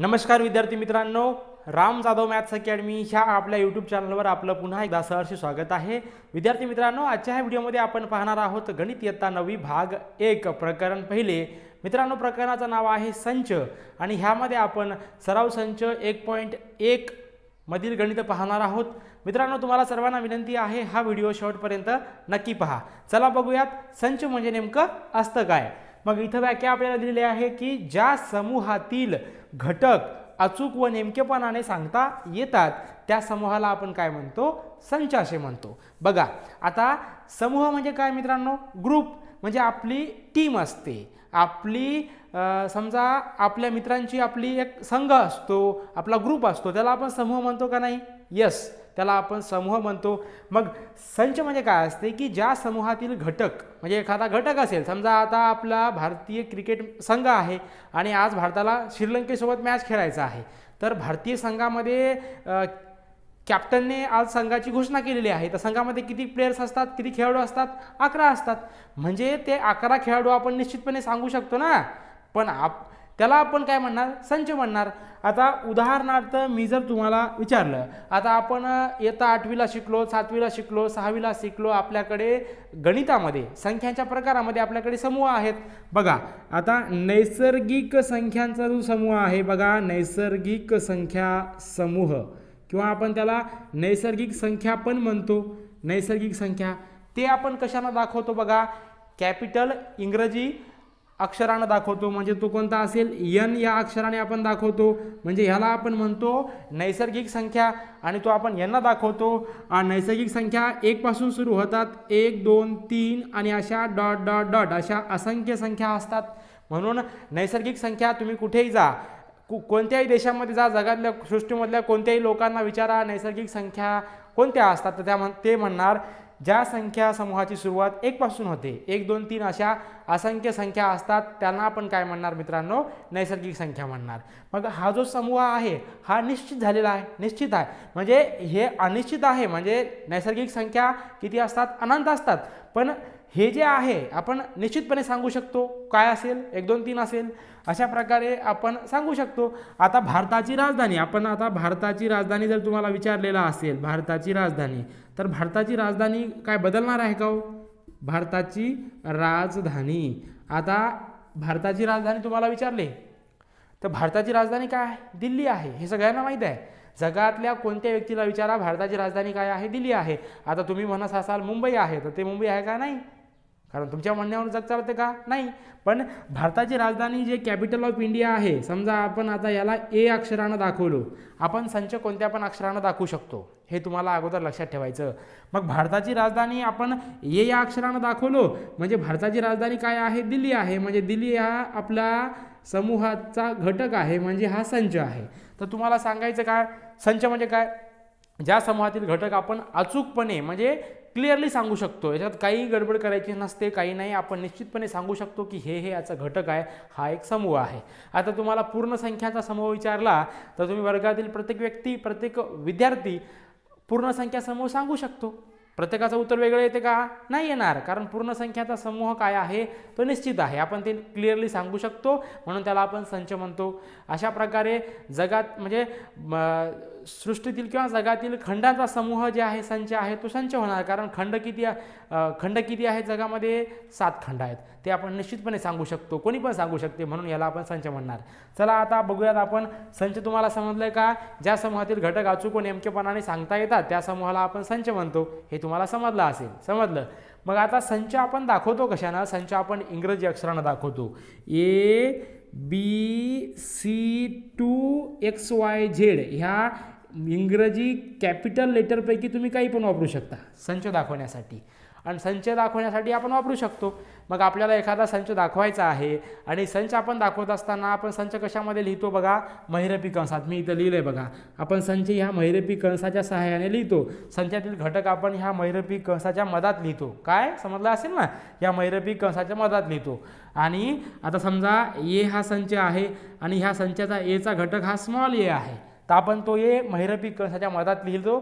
नमस्कार विद्यार्थी मित्रांनो राम जाधव मॅथ्स अकॅडमी ह्या आपल्या यूट्यूब चॅनलवर आपलं पुन्हा एकदा सहर्ष स्वागत आहे विद्यार्थी मित्रांनो आजच्या ह्या व्हिडिओमध्ये आपण पाहणार आहोत गणित इयत्ता नवी भाग एक प्रकरण पहिले मित्रांनो प्रकरणाचं नाव आहे संच आणि ह्यामध्ये आपण सराव संच एक पॉईंट एक मधील गणित पाहणार आहोत मित्रांनो तुम्हाला सर्वांना विनंती आहे हा व्हिडिओ शेवटपर्यंत नक्की पहा चला बघूयात संच म्हणजे नेमकं असतं काय मग इथं व्याख्या आपल्याला दिलेली आहे की ज्या समूहातील घटक अचूक व नेमकेपणाने सांगता येतात त्या समूहाला आपण काय म्हणतो संचाशे असे म्हणतो बघा आता समूह म्हणजे काय मित्रांनो ग्रुप म्हणजे आपली टीम असते आपली समजा आपल्या मित्रांची आपली एक संघ असतो आपला ग्रुप असतो त्याला आपण समूह म्हणतो का नाही यस त्याला आपण समूह म्हणतो मग संच म्हणजे काय असते की ज्या समूहातील घटक म्हणजे एखादा घटक असेल समजा आता आपला भारतीय क्रिकेट संघ आहे आणि आज भारताला श्रीलंकेसोबत मॅच खेळायचा आहे तर भारतीय संघामध्ये कॅप्टनने आज संघाची घोषणा केलेली आहे तर संघामध्ये किती प्लेयर्स असतात किती खेळाडू असतात अकरा असतात म्हणजे ते अकरा खेळाडू आपण निश्चितपणे सांगू शकतो ना पण आप त्याला आपण काय म्हणणार संच म्हणणार आता उदाहरणार्थ मी जर तुम्हाला विचारलं आता आपण येता आठवीला शिकलो सातवीला शिकलो सहावीला शिकलो आपल्याकडे गणितामध्ये संख्यांच्या प्रकारामध्ये आपल्याकडे समूह आहेत बघा आता नैसर्गिक संख्यांचा जो समूह आहे बघा नैसर्गिक संख्या समूह किंवा आपण त्याला नैसर्गिक संख्या पण म्हणतो नैसर्गिक संख्या ते आपण कशानं दाखवतो बघा कॅपिटल इंग्रजी अक्षरानं दाखवतो म्हणजे तो कोणता असेल यन या अक्षराने आपण दाखवतो म्हणजे ह्याला आपण म्हणतो नैसर्गिक संख्या आणि तो आपण यांना दाखवतो आणि नैसर्गिक संख्या एकपासून सुरू होतात एक दोन तीन आणि अशा डॉट डॉट डॉट अशा असंख्य संख्या असतात म्हणून नैसर्गिक संख्या तुम्ही कुठेही जा कु कोणत्याही देशामध्ये जा जगातल्या सृष्टीमधल्या कोणत्याही लोकांना विचारा नैसर्गिक संख्या कोणत्या असतात तर त्या म्हण ते म्हणणार ज्या संख्या समूहाची सुरुवात एकपासून होते एक दोन तीन अशा असंख्य संख्या असतात त्यांना आपण काय म्हणणार मित्रांनो नैसर्गिक संख्या म्हणणार मग हा जो समूह आहे हा निश्चित झालेला आहे निश्चित आहे म्हणजे हे अनिश्चित आहे म्हणजे नैसर्गिक संख्या किती असतात अनंत असतात पण हे जे आहे आपण निश्चितपणे सांगू शकतो काय असेल एक दोन तीन असेल अशा प्रकारे आपण सांगू शकतो आता भारताची राजधानी आपण आता भारताची राजधानी जर तुम्हाला विचारलेला असेल भारताची राजधानी तर भारताची राजधानी काय बदलणार आहे का हो? भारताची राजधानी आता भारताची राजधानी तुम्हाला विचारले तर भारताची राजधानी काय आहे दिल्ली आहे हे सगळ्यांना माहीत आहे जगातल्या कोणत्या व्यक्तीला विचारा भारताची राजधानी काय आहे दिल्ली आहे आता तुम्ही म्हणत असाल मुंबई आहे तर ते मुंबई आहे का नाही कारण तुमच्या म्हणण्यावर जग चालते का नाही पण भारताची राजधानी जे कॅपिटल ऑफ इंडिया आहे समजा आपण आता याला ए अक्षरानं दाखवलो आपण संच कोणत्या पण अक्षरानं दाखवू शकतो हे तुम्हाला अगोदर लक्षात ठेवायचं मग भारताची राजधानी आपण ए या अक्षरानं दाखवलो म्हणजे भारताची राजधानी काय आहे दिल्ली आहे म्हणजे दिल्ली हा आपला समूहाचा घटक आहे म्हणजे हा संच आहे तर तुम्हाला सांगायचं काय संच म्हणजे काय ज्या समूहातील घटक आपण अचूकपणे म्हणजे क्लिअरली सांगू शकतो याच्यात काही गडबड करायची नसते काही नाही आपण निश्चितपणे सांगू शकतो की हे हे याचा घटक आहे हा एक समूह आहे आता तुम्हाला पूर्ण संख्याचा समूह विचारला तर तुम्ही वर्गातील प्रत्येक व्यक्ती प्रत्येक विद्यार्थी पूर्ण संख्या समूह सांगू शकतो प्रत्येकाचं उत्तर वेगळं येते का नाही येणार कारण पूर्ण संख्याचा समूह काय आहे तो निश्चित आहे आपण ते क्लिअरली सांगू शकतो म्हणून त्याला आपण संच म्हणतो अशा प्रकारे जगात म्हणजे सृष्टीतील किंवा जगातील खंडांचा समूह जे आहे संच आहे तो संच होणार कारण खंड किती खंड किती आहेत जगामध्ये सात खंड आहेत ते आपण निश्चितपणे सांगू शकतो कोणी पण सांगू शकते म्हणून याला आपण संच म्हणणार चला आता बघूयात आपण संच तुम्हाला समजलं का ज्या समूहातील घटक अचूक नेमकेपणाने सांगता येतात त्या समूहाला आपण संच म्हणतो हे तुम्हाला समजलं असेल समजलं मग आता संच आपण दाखवतो कशानं संच आपण इंग्रजी अक्षरानं दाखवतो A B C to X Y Z ह्या इंग्रजी कॅपिटल लेटरपैकी तुम्ही काही पण वापरू शकता संच दाखवण्यासाठी आणि संच दाखवण्यासाठी आपण वापरू शकतो मग आपल्याला एखादा संच दाखवायचा आहे आणि संच आपण दाखवत असताना आपण संच कशामध्ये लिहितो बघा महिरपी कंसात मी इथं लिहिलं आहे बघा आपण संच ह्या महिरपी कंसाच्या सहाय्याने लिहितो संचातील घटक आपण ह्या महिरपी कंसाच्या मदात लिहितो काय समजलं असेल ना या महिरपी कंसाच्या मदात लिहितो आणि आता समजा ए हा संच आहे आणि ह्या संचाचा एचा घटक हा स्मॉल ए आहे तर आपण तो ए महिरपी कंसाच्या मधात लिहितो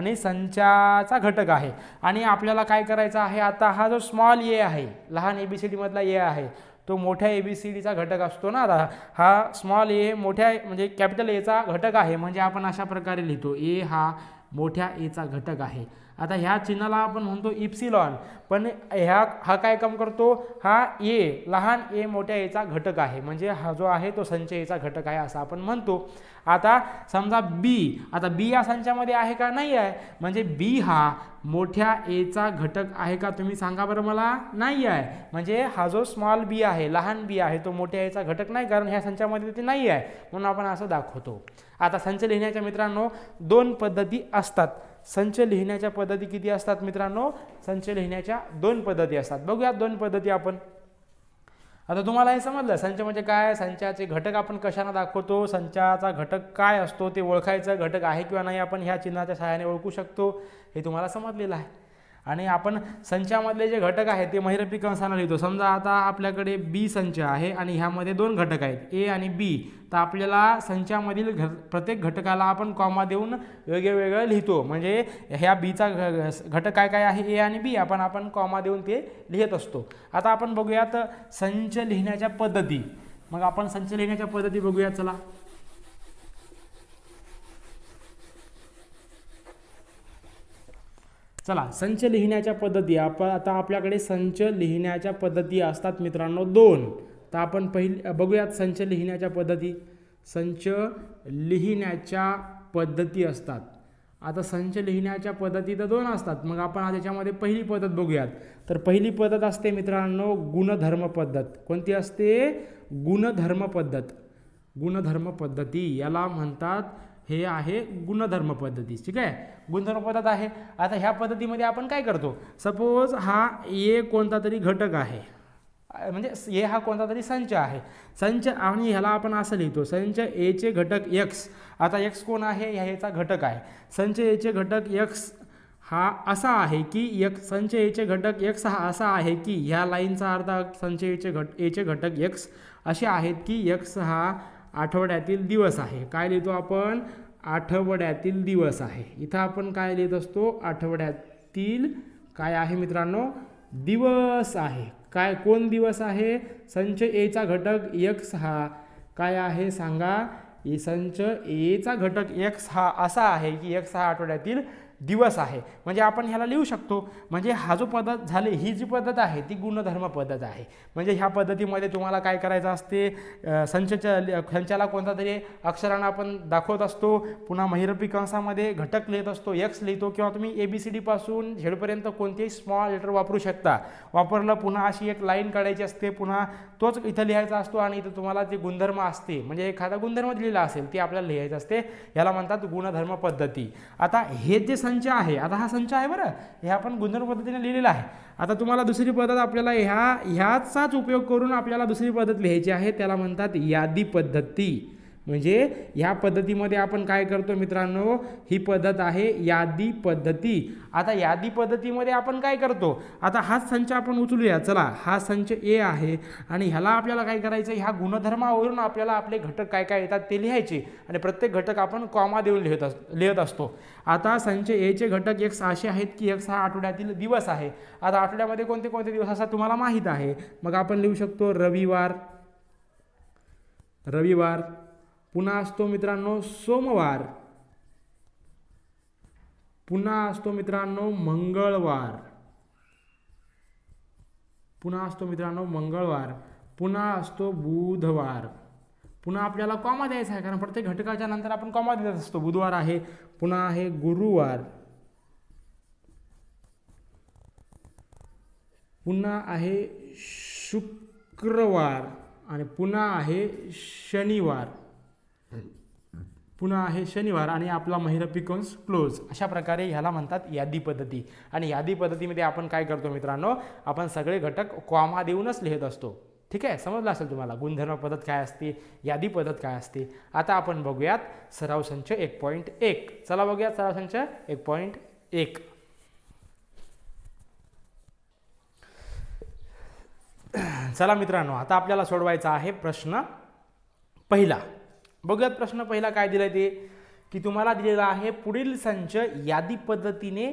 आणि संचाचा घटक आहे आणि आपल्याला काय करायचं आहे आता हा जो स्मॉल ए आहे लहान ए बी सी डीमधला ए आहे तो मोठ्या ए बी सी डीचा घटक असतो ना आता हा स्मॉल ए मोठ्या म्हणजे कॅपिटल एचा घटक आहे म्हणजे आपण अशा प्रकारे लिहितो ए हा मोठ्या एचा घटक आहे आता ह्या चिन्हाला आपण म्हणतो इप्सिलॉन पण ह्या हा काय काम करतो हा ए लहान ए मोठ्या एचा घटक आहे म्हणजे हा जो आहे तो संचयचा घटक आहे असं आपण म्हणतो आता समजा बी आता बी या संचामध्ये आहे का नाही आहे म्हणजे बी हा मोठ्या एचा घटक आहे का तुम्ही सांगा बरं मला नाही आहे म्हणजे हा जो स्मॉल बी आहे लहान बी आहे तो मोठ्या एचा घटक नाही कारण ह्या संचामध्ये ते नाही आहे म्हणून आपण असं दाखवतो आता संच लिहिण्याच्या मित्रांनो दोन पद्धती असतात संच लिहिण्याच्या पद्धती किती असतात मित्रांनो संच लिहिण्याच्या दोन पद्धती असतात बघूया दोन पद्धती आपण आता तुम्हाला हे समजलं संच म्हणजे काय संचाचे घटक आपण कशाला दाखवतो संचाचा घटक काय असतो ते ओळखायचं घटक आहे किंवा नाही आपण ह्या चिन्हाच्या सहाय्याने ओळखू शकतो हे तुम्हाला समजलेलं आहे आणि आपण संचामधले जे घटक आहेत ते महिरपी कंसानं लिहितो समजा आता आपल्याकडे बी संच आहे आणि ह्यामध्ये दोन घटक आहेत ए आणि बी तर आपल्याला संचामधील घ प्रत्येक घटकाला आपण कॉमा देऊन वेगळं वेगळं लिहितो म्हणजे ह्या बीचा घटक काय काय आहे ए आणि बी आपण आपण कॉमा देऊन ते लिहित असतो आता आपण बघूयात संच लिहिण्याच्या पद्धती मग आपण संच लिहिण्याच्या पद्धती बघूयात चला चला संच लिहिण्याच्या पद्धती आप आता आपल्याकडे संच लिहिण्याच्या पद्धती असतात मित्रांनो दोन तर आपण पहिले बघूयात संच लिहिण्याच्या पद्धती संच लिहिण्याच्या पद्धती असतात आता संच लिहिण्याच्या पद्धती तर दोन असतात मग आपण त्याच्यामध्ये पहिली पद्धत बघूयात तर पहिली पद्धत असते मित्रांनो गुणधर्म पद्धत कोणती असते गुणधर्म पद्धत गुणधर्म पद्धती याला म्हणतात हे आहे गुणधर्म पद्धती ठीक आहे गुणधर्म पद्धत आहे आता ह्या पद्धतीमध्ये आपण काय करतो सपोज हा ए कोणता तरी घटक आहे म्हणजे ए हा कोणता तरी संच आहे संच आणि ह्याला आपण असं लिहितो संच एचे घटक एक्स आता एक्स कोण आहे ह्या याचा घटक आहे संच एचे घटक यक्स हा असा आहे की एक संच एचे घटक एक्स हा असा आहे की ह्या लाईनचा अर्थ संच एचे घट एचे घटक एक्स असे आहेत की यक्स हा आठवड्यातील दिवस आहे काय लिहितो आपण आठवड्यातील दिवस आहे इथं आपण काय लिहित असतो आठवड्यातील काय आहे मित्रांनो दिवस आहे काय कोण दिवस आहे संच एचा घटक एक्स हा काय आहे सांगा संच एचा घटक एक्स हा असा आहे की एक्स हा आठवड्यातील दिवस आहे म्हणजे आपण ह्याला लिहू शकतो म्हणजे हा जो पद्धत झाले ही जी पद्धत आहे ती गुणधर्म पद्धत आहे म्हणजे ह्या पद्धतीमध्ये तुम्हाला काय करायचं असते संचच्या संचाला कोणता तरी अक्षरांना आपण दाखवत असतो पुन्हा महिरपी कंसामध्ये घटक लिहित असतो यक्स लिहितो किंवा तुम्ही ए बी सी डीपासून झेडपर्यंत कोणतेही स्मॉल लेटर वापरू शकता वापरलं पुन्हा अशी एक लाईन काढायची असते पुन्हा तोच इथं लिहायचा असतो आणि इथं तुम्हाला जे गुणधर्म असते म्हणजे एखादा गुणधर्म दिलेला असेल ते आपल्याला लिहायचं असते ह्याला म्हणतात गुणधर्म पद्धती आता हे जे संच आहे आता हा संच आहे बरं हे आपण गुणधर्म पद्धतीने लिहिलेलं आहे आता तुम्हाला दुसरी पद्धत आपल्याला ह्या ह्याचाच उपयोग करून आपल्याला दुसरी पद्धत लिहायची आहे त्याला म्हणतात यादी पद्धती म्हणजे ह्या पद्धतीमध्ये आपण काय करतो मित्रांनो ही पद्धत आहे यादी पद्धती आता यादी पद्धतीमध्ये आपण काय करतो आता हाच संच आपण उचलूया चला हा संच ए आहे आणि ह्याला आपल्याला काय करायचं ह्या गुणधर्मावरून आपल्याला आपले घटक काय काय येतात ते लिहायचे आणि प्रत्येक घटक आपण कॉमा देऊन लिहित अस लिहित असतो आता संच एचे घटक एक्स असे आहेत की एक्स हा आठवड्यातील दिवस आहे आता आठवड्यामध्ये कोणते कोणते दिवस असतात तुम्हाला माहीत आहे मग आपण लिहू शकतो रविवार रविवार पुन्हा असतो मित्रांनो सोमवार पुन्हा असतो मित्रांनो मंगळवार पुन्हा असतो मित्रांनो मंगळवार पुन्हा असतो बुधवार पुन्हा आपल्याला कॉमा द्यायचा आहे कारण प्रत्येक घटकाच्या नंतर आपण कॉमा देत असतो बुधवार आहे पुन्हा आहे गुरुवार पुन्हा आहे शुक्रवार आणि पुन्हा आहे शनिवार पुन्हा आहे शनिवार आणि आपला महिला पिकॉन्स क्लोज अशा प्रकारे ह्याला म्हणतात यादी पद्धती आणि यादी पद्धतीमध्ये आपण काय करतो मित्रांनो आपण सगळे घटक कॉमा देऊनच लिहित असतो ठीक आहे समजलं असेल तुम्हाला गुणधर्म पद्धत काय असते यादी पद्धत काय असते आता आपण बघूयात सराव संच एक पॉईंट एक चला बघूयात सराव संच एक पॉईंट एक चला मित्रांनो आता आपल्याला सोडवायचा आहे प्रश्न पहिला बघत प्रश्न पहिला काय दिलाय ते की तुम्हाला दिलेला आहे पुढील संच यादी पद्धतीने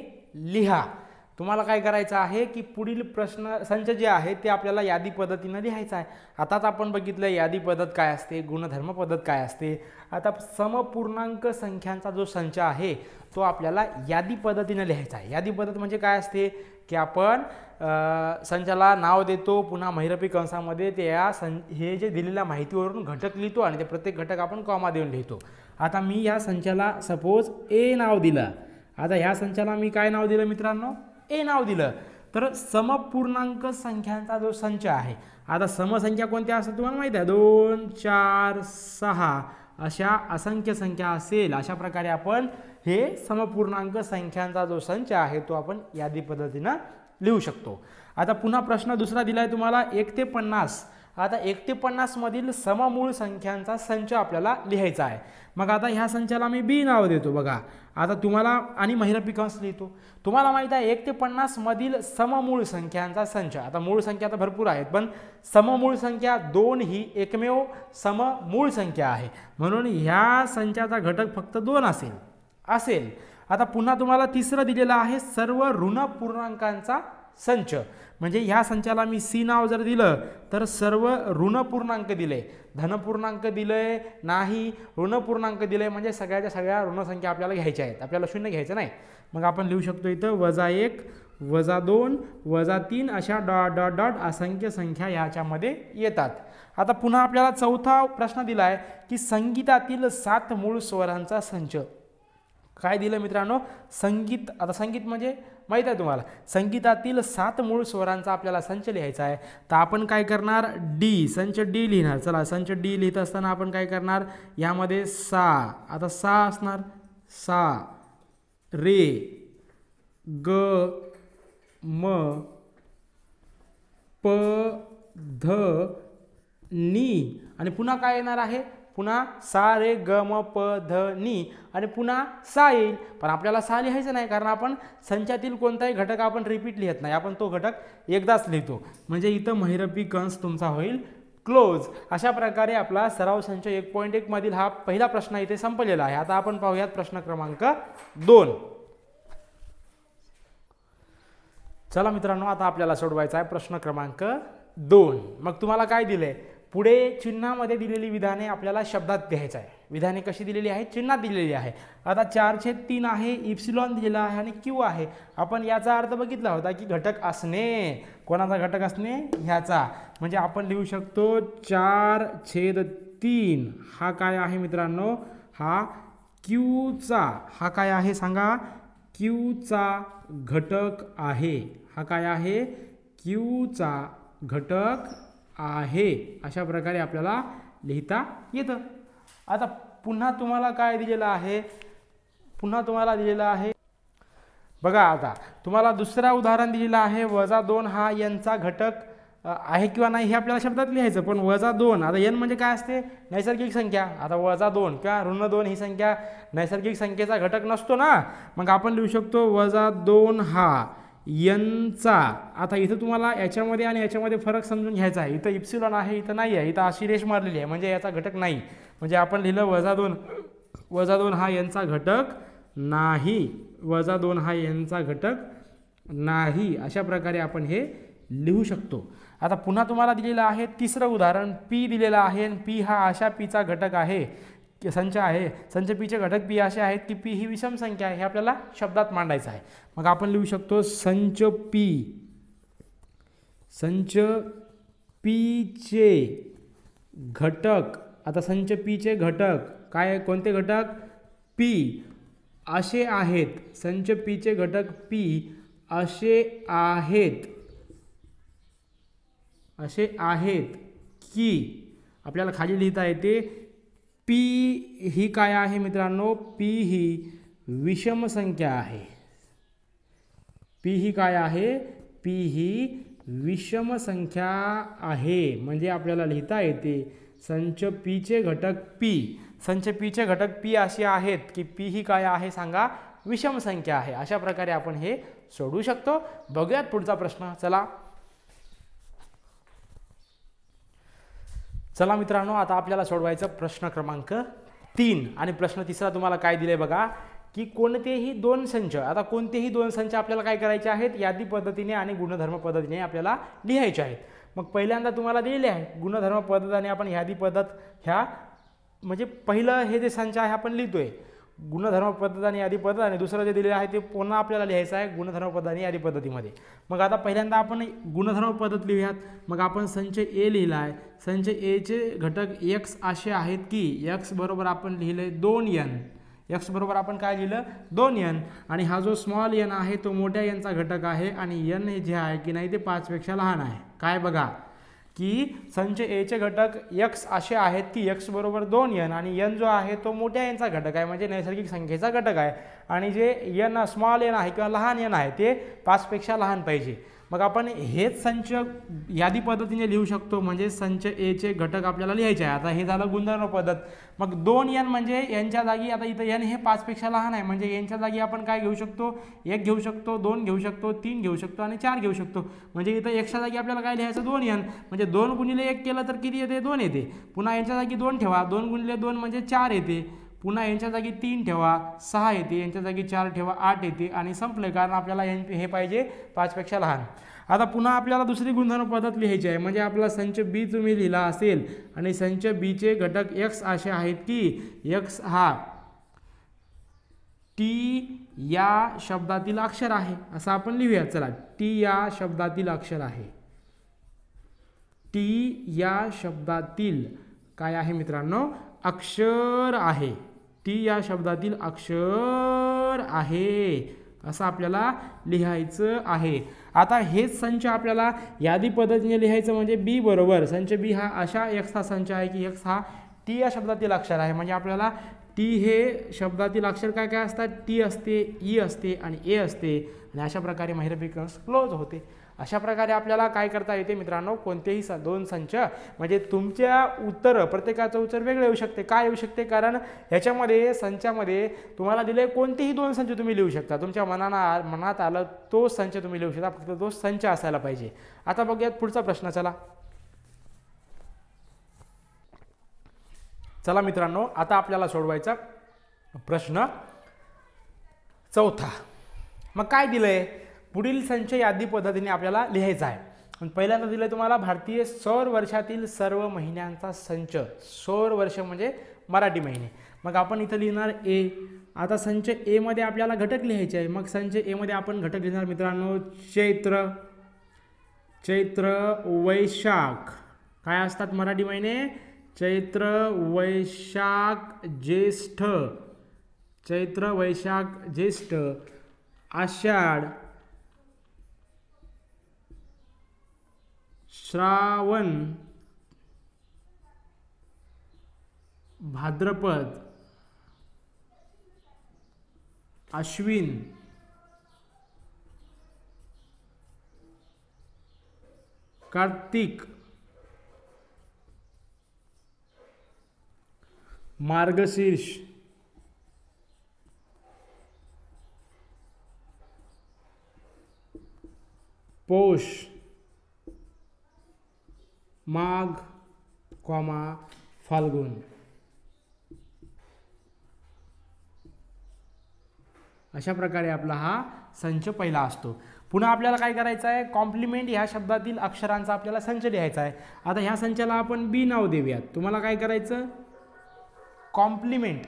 लिहा तुम्हाला काय करायचं आहे की पुढील प्रश्न संच जे आहे ते आपल्याला यादी पद्धतीनं लिहायचं आहे आताच आपण बघितलं यादी पद्धत काय असते गुणधर्म पद्धत काय असते आता समपूर्णांक संख्यांचा जो संच आहे तो आपल्याला यादी पद्धतीनं लिहायचा आहे यादी पद्धत म्हणजे काय असते की आपण संचाला नाव देतो पुन्हा महिरपी कंसामध्ये त्या सं हे जे दिलेल्या माहितीवरून घटक लिहितो आणि ते प्रत्येक घटक आपण कॉमा देऊन लिहितो आता मी या संचाला सपोज ए नाव दिलं आता ह्या संचाला मी काय नाव दिलं मित्रांनो ए नाव दिलं तर समपूर्णांक संख्यांचा जो संच आहे आता समसंख्या कोणत्या असतात तुम्हाला माहिती आहे दोन चार सहा अशा असंख्य संख्या असेल अशा प्रकारे आपण हे समपूर्णांक संख्यांचा जो संच आहे तो आपण यादी पद्धतीनं लिहू शकतो आता पुन्हा प्रश्न दुसरा दिला आहे तुम्हाला एक ते पन्नास आता एक ते पन्नासमधील सममूळ संख्यांचा संच आपल्याला लिहायचा आहे मग आता ह्या संचाला मी बी नाव देतो बघा आता तुम्हाला आणि महिला पिकांस लिहितो तुम्हाला माहीत आहे एक ते पन्नासमधील सममूळ संख्यांचा संच आता मूळ संख्या तर भरपूर आहेत पण सममूळ संख्या दोन ही एकमेव सममूळ संख्या आहे म्हणून ह्या संचाचा घटक फक्त दोन असेल असेल आता पुन्हा तुम्हाला तिसरं दिलेलं आहे सर्व ऋण पूर्णांकांचा संच म्हणजे ह्या संचाला मी सी नाव जर दिलं तर सर्व ऋणपूर्णांक दिले धनपूर्णांक दिले नाही ऋणपूर्णांक दिले म्हणजे सगळ्याच्या सगळ्या ऋणसंख्या आपल्याला घ्यायच्या आहेत आपल्याला शून्य घ्यायचं नाही मग आपण लिहू शकतो इथं वजा एक वजा दोन वजा तीन अशा डॉट डॉट डॉट असंख्य संख्या ह्याच्यामध्ये येतात आता पुन्हा आपल्याला चौथा प्रश्न दिला आहे की संगीतातील सात मूळ स्वरांचा संच काय दिलं मित्रांनो संगीत आता संगीत म्हणजे माहीत आहे तुम्हाला संगीतातील सात मूळ स्वरांचा आपल्याला संच लिहायचा आहे तर आपण काय करणार डी संच डी लिहिणार चला संच डी लिहित असताना आपण काय करणार यामध्ये सा आता सा असणार सा रे ग म प ध नी आणि पुन्हा काय येणार आहे पुन्हा सा रे ग म प ध नी आणि पुन्हा सा येईल पण आपल्याला सा लिहायचं नाही कारण आपण संचातील कोणताही घटक आपण रिपीट लिहित नाही आपण तो घटक एकदाच लिहितो म्हणजे इथं महिरबी कंस तुमचा होईल क्लोज अशा प्रकारे आपला सराव संच एक पॉईंट एकमधील हा पहिला प्रश्न इथे संपलेला आहे आता आपण पाहूयात प्रश्न क्रमांक दोन चला मित्रांनो आता आपल्याला सोडवायचा आहे प्रश्न क्रमांक दोन मग तुम्हाला काय दिले पुढे चिन्हामध्ये दिलेली विधाने आपल्याला शब्दात घ्यायचं आहे विधाने कशी दिलेली आहे चिन्हात दिलेली आहे आता छेद तीन आहे इप्सिलॉन दिलेला आहे आणि क्यू आहे आपण याचा अर्थ बघितला होता की घटक असणे कोणाचा घटक असणे ह्याचा म्हणजे आपण लिहू शकतो चार छेद तीन हा काय आहे मित्रांनो हा क्यूचा हा काय आहे सांगा क्यूचा घटक आहे हा काय आहे क्यूचा घटक आहे अशा प्रकारे आपल्याला लिहिता येतं आता पुन्हा तुम्हाला काय दिलेलं आहे पुन्हा तुम्हाला दिलेलं आहे बघा आता तुम्हाला दुसरा उदाहरण दिलेलं आहे वजा दोन हा यांचा घटक आहे किंवा नाही हे आपल्याला शब्दात लिहायचं पण वजा दोन आता यन म्हणजे काय असते नैसर्गिक संख्या आता वजा दोन किंवा ऋण दोन ही संख्या नैसर्गिक संख्येचा घटक नसतो ना मग आपण लिहू शकतो वजा दोन हा यांचा आता इथं तुम्हाला याच्यामध्ये आणि याच्यामध्ये फरक समजून घ्यायचा आहे इथं इप्सिलॉन आहे इथं नाही आहे इथं अशी रेष मारलेली आहे म्हणजे याचा घटक नाही म्हणजे आपण लिहिलं वजा दोन वजा दोन हा यांचा घटक नाही वजा दोन हा यांचा घटक नाही अशा प्रकारे आपण हे लिहू शकतो आता पुन्हा तुम्हाला दिलेलं आहे तिसरं उदाहरण पी दिलेलं आहे आणि पी हा अशा पीचा घटक आहे संच आहे संच पीचे घटक पी असे आहेत की पी ही विषम संख्या आहे हे आपल्याला शब्दात मांडायचं आहे मग आपण लिहू शकतो संच पी संच पीचे घटक आता संच पीचे घटक काय कोणते घटक पी असे आहेत संच पीचे घटक पी असे आहेत असे आहेत की आपल्याला खाली लिहिता येते पी ही काय आहे मित्रांनो पी ही विषम संख्या आहे पी ही काय आहे पी ही विषम संख्या आहे म्हणजे आपल्याला लिहिता येते संच पीचे घटक पी संच पीचे घटक पी असे आहेत की पी ही काय आहे सांगा विषम संख्या आहे अशा प्रकारे आपण हे सोडू शकतो बघूयात पुढचा प्रश्न चला चला मित्रांनो आता आपल्याला सोडवायचं प्रश्न क्रमांक तीन आणि प्रश्न तिसरा तुम्हाला काय दिले बघा की कोणतेही दोन संच आता कोणतेही दोन संच आपल्याला काय करायचे आहेत यादी पद्धतीने आणि गुणधर्म पद्धतीने आपल्याला लिहायचे आहेत मग पहिल्यांदा तुम्हाला दिलेले आहे गुणधर्म पद्धत आणि आपण यादी पद्धत ह्या म्हणजे पहिलं हे जे संच आहे आपण लिहितोय गुणधर्म पद्धत आणि यादी पद्धत आणि दुसरं जे दिलेलं आहे ते पुन्हा आपल्याला लिहायचं आहे गुणधर्म पद्धत आणि यादी पद्धतीमध्ये मग आता पहिल्यांदा आपण गुणधर्म पद्धत लिहूयात मग आपण संच ए लिहिला आहे संच एचे घटक एक्स असे आहेत की एक्स बरोबर आपण लिहिले दोन यन एक्स बरोबर आपण काय लिहिलं दोन यन आणि हा जो स्मॉल यन आहे तो मोठ्या यनचा घटक आहे आणि यन हे जे आहे की नाही ते पाचपेक्षा लहान आहे काय बघा की संच एचे घटक यक्स असे आहेत की यक्स बरोबर दोन यन आणि यन जो आहे तो मोठ्या यनचा घटक आहे म्हणजे नैसर्गिक संख्येचा घटक आहे आणि जे यन स्मॉल यन आहे किंवा लहान यन आहे ते पाचपेक्षा लहान पाहिजे मग आपण हेच संच यादी पद्धतीने लिहू शकतो म्हणजे संच एचे घटक आपल्याला लिहायचे आहे आता हे झालं गुणधर्म पद्धत मग दोन यन म्हणजे यांच्या जागी आता इथं यन हे पाचपेक्षा लहान आहे म्हणजे यांच्या जागी आपण काय घेऊ शकतो एक घेऊ शकतो दोन घेऊ शकतो तीन घेऊ शकतो आणि चार घेऊ शकतो म्हणजे इथं एकच्या जागी आपल्याला काय लिहायचं दोन यन म्हणजे दोन गुणिले एक केलं तर किती येते दोन येते पुन्हा यांच्या जागी दोन ठेवा दोन गुणिले दोन म्हणजे चार येते पुन्हा यांच्या जागी तीन ठेवा सहा येते यांच्या जागी चार ठेवा आठ येते आणि संपलं कारण आपल्याला हे पाहिजे पाचपेक्षा लहान आता पुन्हा आपल्याला दुसरी गुणधर्म पद्धत लिहायची आहे म्हणजे आपला संच बी तुम्ही लिहिला असेल आणि संच बीचे घटक एक्स असे आहेत की एक्स हा टी या शब्दातील अक्षर आहे असं आपण लिहूया चला टी या शब्दातील अक्षर आहे टी या शब्दातील काय आहे मित्रांनो अक्षर आहे टी या शब्दातील अक्षर आहे असं आपल्याला लिहायचं आहे आता हेच संच आपल्याला यादी पद्धतीने लिहायचं म्हणजे बी बरोबर संच बी हा अशा एक्स हा संच आहे की एक्स हा टी या शब्दातील अक्षर आहे म्हणजे आपल्याला टी हे शब्दातील अक्षर काय काय असतात टी असते ई असते आणि ए असते आणि अशा प्रकारे माहिती क्लोज होते अशा प्रकारे आपल्याला काय करता येते मित्रांनो कोणतेही स दोन संच म्हणजे तुमच्या उत्तर प्रत्येकाचं उत्तर वेगळं येऊ शकते काय येऊ शकते कारण ह्याच्यामध्ये संचामध्ये तुम्हाला दिले कोणतेही दोन संच तुम्ही लिहू शकता तुमच्या मनानं मनात आलं तो संच तुम्ही लिहू शकता फक्त तो संच असायला पाहिजे आता बघूयात पुढचा प्रश्न चला चला मित्रांनो आता आपल्याला सोडवायचा प्रश्न चौथा मग काय दिलं पुढील संच यादी पद्धतीने आपल्याला लिहायचा आहे पण पहिल्यांदा दिलं तुम्हाला भारतीय सौर वर्षातील सर्व महिन्यांचा संच सौर वर्ष म्हणजे मराठी महिने मग आपण इथं लिहिणार ए आता संच एमध्ये आपल्याला घटक लिहायचे आहे मग संच एमध्ये आपण घटक लिहिणार मित्रांनो चैत्र चैत्र वैशाख काय असतात मराठी महिने चैत्र वैशाख ज्येष्ठ चैत्र वैशाख ज्येष्ठ आषाढ श्रावण भाद्रपद अश्विन कार्तिक मार्गशीर्ष पौष माघ कॉमा फाल्गुन अशा प्रकारे आपला हा संच पहिला असतो पुन्हा आपल्याला काय करायचं आहे कॉम्प्लिमेंट ह्या शब्दातील अक्षरांचा आपल्याला संच लिहायचा आहे आता ह्या संचाला आपण बी नाव देऊयात तुम्हाला काय करायचं कॉम्प्लिमेंट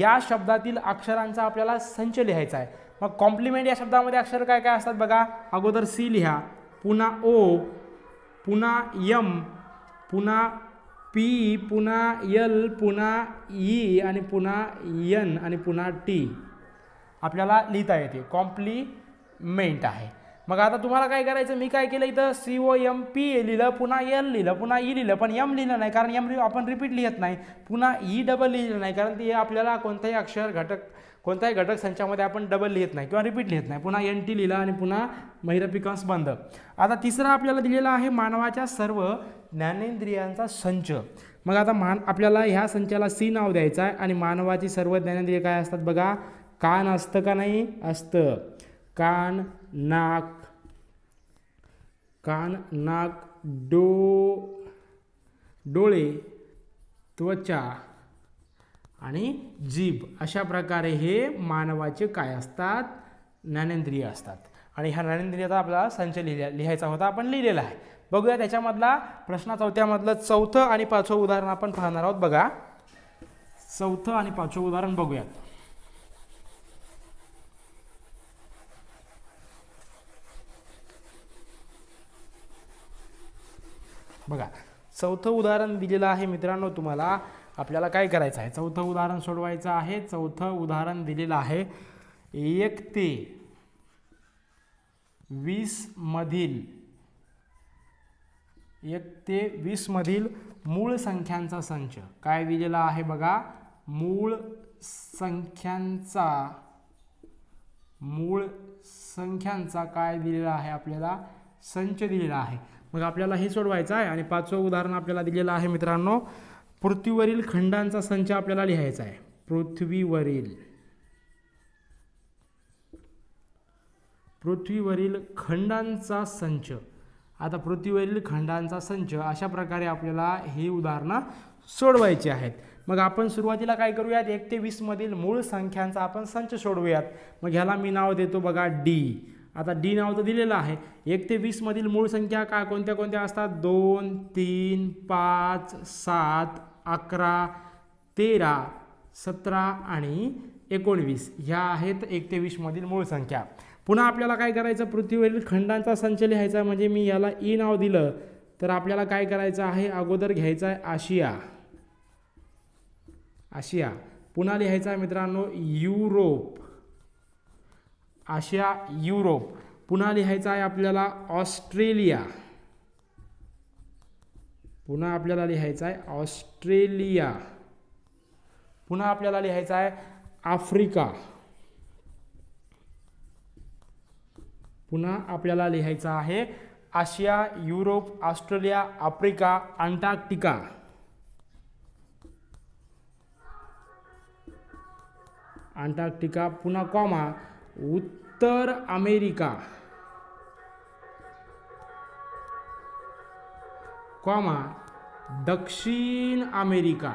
या शब्दातील अक्षरांचा आपल्याला संच लिहायचा आहे मग कॉम्प्लिमेंट या शब्दामध्ये अक्षर काय काय असतात बघा अगोदर सी लिहा पुन्हा ओ पुन्हा यम पुन्हा पी पुन्हा यल पुन्हा ई आणि पुन्हा यन आणि पुन्हा टी आपल्याला लिहिता येते कॉम्प्लिमेंट आहे मग आता तुम्हाला काय करायचं मी काय केलं इथं C O M P A लिहिलं पुन्हा एल लिहिलं पुन्हा ई e लिहिलं पण एम लिहिलं नाही कारण एम आपण रिपीट लिहित नाही पुन्हा ई e डबल e लिहिलं नाही कारण ते आपल्याला कोणताही अक्षर घटक कोणत्याही घटक संचामध्ये आपण डबल लिहित नाही किंवा रिपीट लिहित नाही पुन्हा एन टी लिहिला आणि पुन्हा मैरपिकांस बंद आता तिसरा आपल्याला दिलेला आहे मानवाच्या सर्व ज्ञानेंद्रियांचा संच मग आता मान आपल्याला ह्या संचाला सी नाव द्यायचं आहे आणि मानवाची सर्व ज्ञानेंद्रिय काय असतात बघा कान असतं का नाही असतं कान नाक कान नाक डो डोळे त्वचा आणि जीभ अशा प्रकारे हे मानवाचे काय असतात ज्ञानेंद्रिय असतात आणि ह्या ज्ञानेंद्रियाचा आपला संच लिहिल्या लिहायचा होता आपण लिहिलेला आहे बघूया त्याच्यामधला प्रश्न चौथ्यामधलं चौथं आणि पाचवं उदाहरण आपण पाहणार आहोत बघा चौथं आणि पाचवं उदाहरण बघूयात बघा चौथं उदाहरण दिलेलं आहे मित्रांनो तुम्हाला आपल्याला काय करायचं आहे चौथं उदाहरण सोडवायचं आहे चौथं उदाहरण दिलेलं आहे एक ते वीसमधील एक ते वीसमधील मूळ संख्यांचा संच काय दिलेला आहे बघा मूळ संख्यांचा मूळ संख्यांचा काय दिलेला आहे आपल्याला संच दिलेला आहे मग आपल्याला हे सोडवायचं आहे आणि पाचवं उदाहरण आपल्याला दिलेलं आहे मित्रांनो पृथ्वीवरील खंडांचा संच आपल्याला लिहायचा आहे पृथ्वीवरील पृथ्वीवरील खंडांचा संच आता पृथ्वीवरील खंडांचा संच अशा प्रकारे आपल्याला ही उदाहरणं सोडवायची आहेत मग आपण सुरुवातीला काय करूयात एक ते वीसमधील मूळ संख्यांचा आपण संच सोडवूयात मग ह्याला मी नाव देतो बघा डी आता डी नाव तर दिलेलं आहे एक ते वीसमधील मूळ संख्या काय कोणत्या कोणत्या असतात दोन तीन पाच सात अकरा तेरा सतरा आणि एकोणवीस ह्या आहेत एक ते वीसमधील मूळ संख्या पुन्हा आपल्याला काय करायचं पृथ्वीवरील खंडांचा संच लिहायचा म्हणजे मी याला ई नाव दिलं तर आपल्याला काय करायचं आहे अगोदर घ्यायचं आहे आशिया आशिया पुन्हा लिहायचा आहे मित्रांनो युरोप आशिया युरोप पुन्हा लिहायचा आहे आपल्याला ऑस्ट्रेलिया पुन्हा आपल्याला लिहायचं आहे ऑस्ट्रेलिया पुन्हा आपल्याला लिहायचं आहे आफ्रिका पुन्हा आपल्याला लिहायचं आहे आशिया Europe Australia Africa Antarctica Antarctica पुन्हा कॉमा उत्तर अमेरिका कॉमा दक्षिण अमेरिका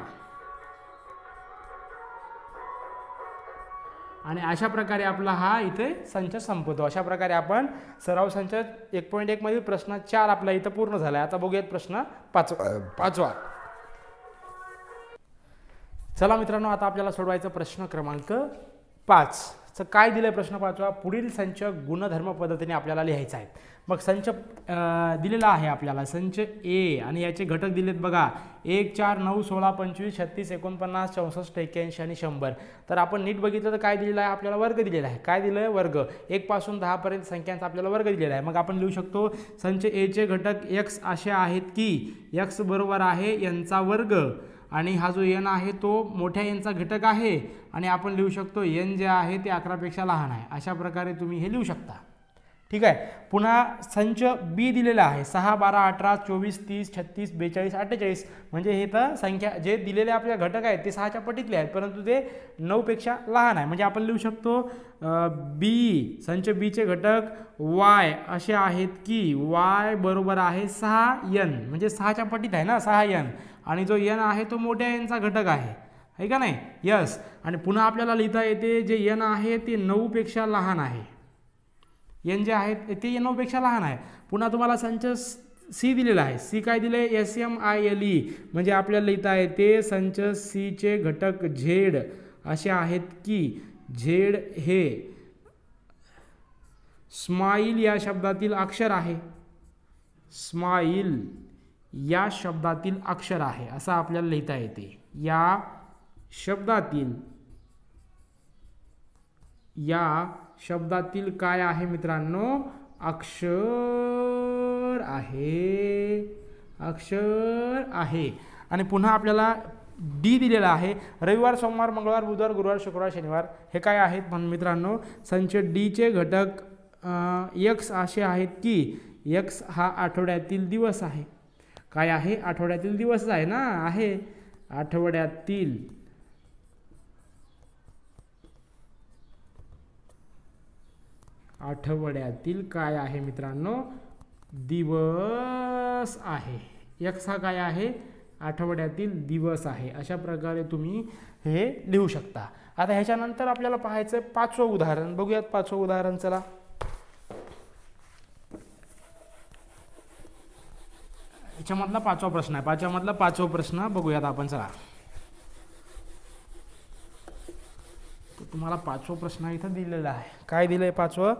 आणि अशा प्रकारे आपला हा इथे संच संपतो अशा प्रकारे आपण सराव संच एक पॉईंट एकमधील प्रश्न चार आपला इथं पूर्ण झाला आता बघूयात प्रश्न पाचवा पाचवा चला मित्रांनो आता आपल्याला सोडवायचा प्रश्न क्रमांक पाच सर काय दिलं आहे प्रश्न पाचवा पुढील संच गुणधर्म पद्धतीने आपल्याला लिहायचा आहे मग संच दिलेला आहे आपल्याला संच ए आणि याचे घटक दिलेत बघा एक चार नऊ सोळा पंचवीस छत्तीस एकोणपन्नास चौसष्ट एक्क्याऐंशी आणि शंभर तर आपण नीट बघितलं तर काय दिलेलं आहे आपल्याला वर्ग दिलेला आहे काय दिलं आहे वर्ग एकपासून दहापर्यंत संख्यांचा आपल्याला वर्ग दिलेला आहे मग आपण लिहू शकतो संच एचे घटक एक्स असे आहेत की एक्स बरोबर आहे यांचा वर्ग आणि हा जो येन आहे तो मोठ्या एनचा घटक आहे आणि आपण लिहू शकतो यन जे आहे ते अकरापेक्षा लहान आहे अशा प्रकारे तुम्ही हे लिहू शकता ठीक आहे पुन्हा संच बी दिलेला आहे सहा बारा अठरा चोवीस तीस छत्तीस बेचाळीस अठ्ठेचाळीस म्हणजे हे तर संख्या जे दिलेले आपल्या घटक आहेत ते सहाच्या पटीतले आहेत परंतु ते नऊपेक्षा लहान आहे म्हणजे आपण लिहू शकतो बी संच बीचे घटक वाय असे आहेत की वाय बरोबर आहे सहा यन म्हणजे सहाच्या पटीत आहे ना सहा यन आणि जो यन आहे तो मोठ्या यनचा घटक आहे है का नाही यस आणि पुन्हा आपल्याला लिहिता येते जे यन आहे ते नऊपेक्षा लहान आहे एन जे आहेत ते एन ओपेक्षा लहान आहे पुन्हा तुम्हाला संच सी दिलेला आहे सी काय दिले S M I L E म्हणजे आपल्याला लिहिता आहे ते संच सीचे घटक झेड असे आहेत की झेड हे स्माईल या शब्दातील अक्षर आहे स्माईल या शब्दातील अक्षर आहे असं आपल्याला लिहिता येते या शब्दातील या शब्दातील काय आहे मित्रांनो अक्षर आहे अक्षर आहे आणि पुन्हा आपल्याला डी दिलेला आहे रविवार सोमवार मंगळवार बुधवार गुरुवार शुक्रवार शनिवार हे काय आहेत म्हणून मित्रांनो संच डीचे घटक यक्स असे आहेत की यक्स हा आठवड्यातील दिवस आहे काय आहे आठवड्यातील दिवस आहे ना आहे आठवड्यातील आठवड्यातील काय आहे मित्रांनो दिवस आहे एक्स हा काय आहे आठवड्यातील दिवस आहे अशा प्रकारे तुम्ही हे लिहू शकता आता ह्याच्यानंतर आपल्याला पाहायचं आहे पाचवं उदाहरण बघूयात पाचवं उदाहरण चला ह्याच्यामधला पाचवा प्रश्न आहे पाचव्यामधला पाचवा प्रश्न बघूयात आपण चला तुम्हाला पाचवा प्रश्न इथं दिलेला आहे काय दिलं आहे पाचवं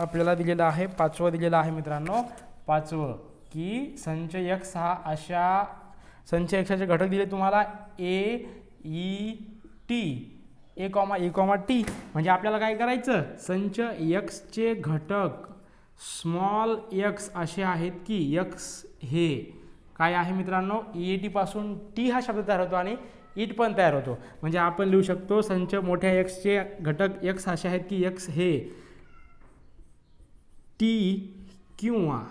आपल्याला दिलेलं आहे पाचवं दिलेलं आहे मित्रांनो पाचवं की संच यक्स हा अशा संच यक्षाचे घटक दिले तुम्हाला A E T A comma A comma T म्हणजे आपल्याला काय करायचं संच यक्सचे घटक स्मॉल यक्स असे आहेत की यक्स हे काय आहे मित्रांनो ई ए टीपासून टी हा शब्द तयार होतो आणि इट पण तयार होतो म्हणजे आपण लिहू शकतो संच मोठ्या एक्सचे घटक एक्स असे आहेत की एक्स हे टी किंवा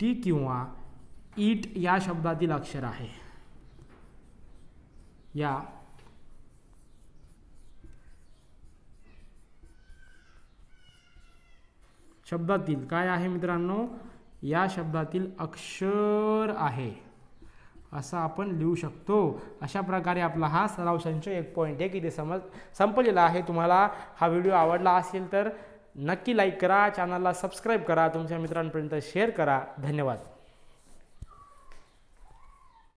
टी किंवा ईट या शब्दातील अक्षर आहे या शब्दातील काय आहे मित्रांनो या शब्दातील अक्षर आहे असं आपण लिहू शकतो अशा प्रकारे आपला हा सराव संच एक पॉईंट की ते समज संपलेला आहे तुम्हाला हा व्हिडिओ आवडला असेल तर नक्की लाईक करा चॅनलला सबस्क्राईब करा तुमच्या मित्रांपर्यंत शेअर करा धन्यवाद